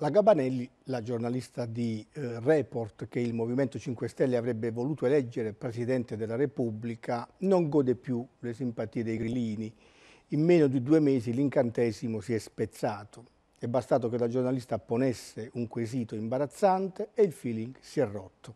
La Gabanelli, la giornalista di eh, Report che il Movimento 5 Stelle avrebbe voluto eleggere Presidente della Repubblica, non gode più le simpatie dei grillini. In meno di due mesi l'incantesimo si è spezzato. È bastato che la giornalista ponesse un quesito imbarazzante e il feeling si è rotto.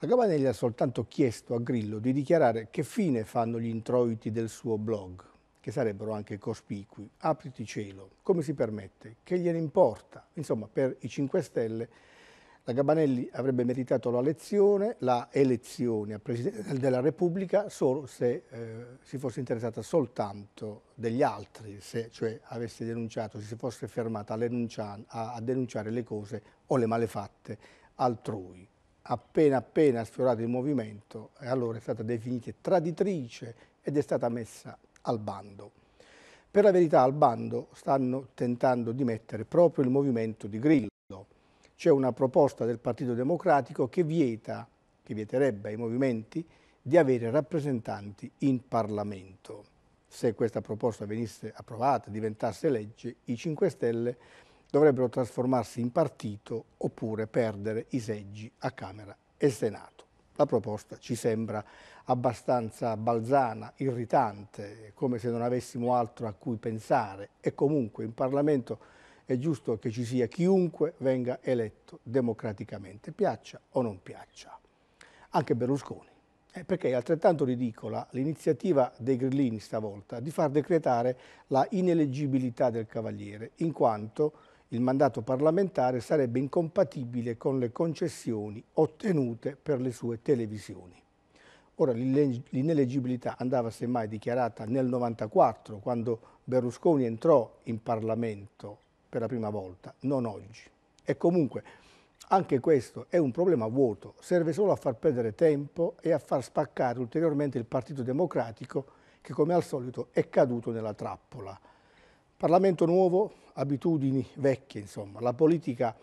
La Gabanelli ha soltanto chiesto a Grillo di dichiarare che fine fanno gli introiti del suo blog che sarebbero anche cospicui. Apriti cielo, come si permette? Che gliene importa? Insomma, per i 5 Stelle la Gabanelli avrebbe meritato la lezione, la elezione a Presidente della Repubblica solo se eh, si fosse interessata soltanto degli altri, se cioè avesse denunciato, si fosse fermata a, a denunciare le cose o le malefatte altrui. Appena appena sfiorato il movimento, allora è stata definita traditrice ed è stata messa al bando. Per la verità al bando stanno tentando di mettere proprio il movimento di Grillo. C'è una proposta del Partito Democratico che vieta, che vieterebbe ai movimenti, di avere rappresentanti in Parlamento. Se questa proposta venisse approvata, diventasse legge, i 5 Stelle dovrebbero trasformarsi in partito oppure perdere i seggi a Camera e Senato. La proposta ci sembra abbastanza balzana, irritante, come se non avessimo altro a cui pensare e comunque in Parlamento è giusto che ci sia chiunque venga eletto democraticamente, piaccia o non piaccia, anche Berlusconi. Eh, perché è altrettanto ridicola l'iniziativa dei grillini stavolta di far decretare la ineleggibilità del Cavaliere, in quanto il mandato parlamentare sarebbe incompatibile con le concessioni ottenute per le sue televisioni. Ora l'ineleggibilità andava semmai dichiarata nel 1994, quando Berlusconi entrò in Parlamento per la prima volta, non oggi. E comunque anche questo è un problema vuoto, serve solo a far perdere tempo e a far spaccare ulteriormente il Partito Democratico che come al solito è caduto nella trappola Parlamento nuovo, abitudini vecchie, insomma. La politica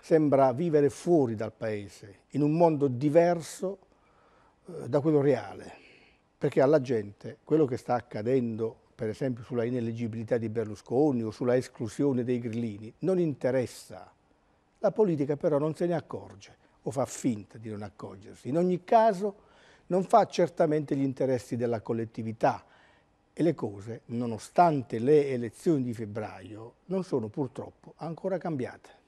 sembra vivere fuori dal paese, in un mondo diverso eh, da quello reale, perché alla gente quello che sta accadendo, per esempio sulla ineleggibilità di Berlusconi o sulla esclusione dei grillini, non interessa. La politica però non se ne accorge o fa finta di non accorgersi. In ogni caso non fa certamente gli interessi della collettività, e le cose, nonostante le elezioni di febbraio, non sono purtroppo ancora cambiate.